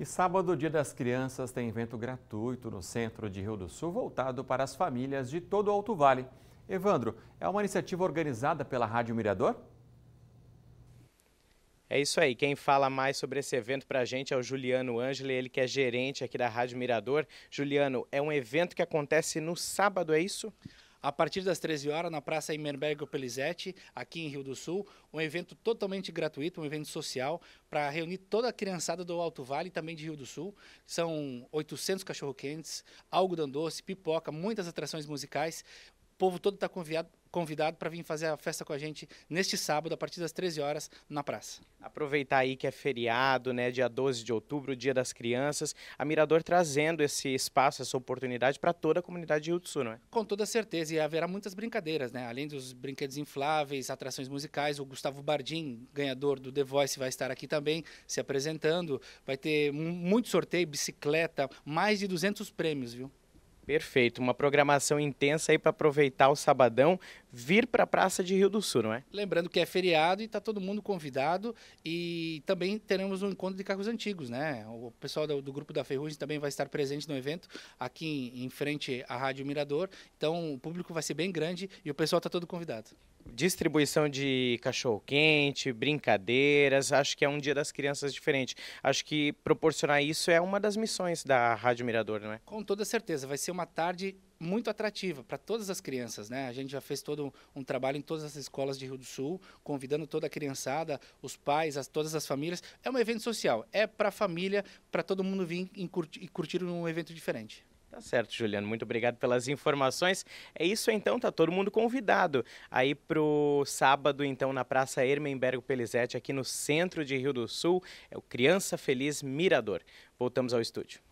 E sábado, Dia das Crianças, tem evento gratuito no centro de Rio do Sul, voltado para as famílias de todo o Alto Vale. Evandro, é uma iniciativa organizada pela Rádio Mirador? É isso aí. Quem fala mais sobre esse evento para a gente é o Juliano Ângeli, ele que é gerente aqui da Rádio Mirador. Juliano, é um evento que acontece no sábado, é isso? a partir das 13 horas, na Praça Imerbergo Pelizete, aqui em Rio do Sul, um evento totalmente gratuito, um evento social, para reunir toda a criançada do Alto Vale e também de Rio do Sul. São 800 cachorro-quentes, algodão doce, pipoca, muitas atrações musicais, povo todo está convidado, convidado para vir fazer a festa com a gente neste sábado, a partir das 13 horas, na praça. Aproveitar aí que é feriado, né? Dia 12 de outubro, Dia das Crianças. A Mirador trazendo esse espaço, essa oportunidade para toda a comunidade de Utsu, não é? Com toda certeza. E haverá muitas brincadeiras, né? Além dos brinquedos infláveis, atrações musicais, o Gustavo Bardim, ganhador do The Voice, vai estar aqui também se apresentando. Vai ter muito sorteio, bicicleta, mais de 200 prêmios, viu? Perfeito, uma programação intensa aí para aproveitar o sabadão vir para a Praça de Rio do Sul, não é? Lembrando que é feriado e está todo mundo convidado e também teremos um encontro de carros antigos, né? O pessoal do, do grupo da Ferrugem também vai estar presente no evento aqui em, em frente à Rádio Mirador, então o público vai ser bem grande e o pessoal está todo convidado. Distribuição de cachorro-quente, brincadeiras, acho que é um dia das crianças diferente. Acho que proporcionar isso é uma das missões da Rádio Mirador, não é? Com toda certeza, vai ser uma tarde muito atrativa para todas as crianças, né? A gente já fez todo um trabalho em todas as escolas de Rio do Sul, convidando toda a criançada, os pais, as, todas as famílias. É um evento social, é para a família, para todo mundo vir e curtir, curtir um evento diferente. Tá certo, Juliano. Muito obrigado pelas informações. É isso então, tá todo mundo convidado aí pro sábado, então, na Praça Hermenbergo Pelizete, aqui no centro de Rio do Sul. É o Criança Feliz Mirador. Voltamos ao estúdio.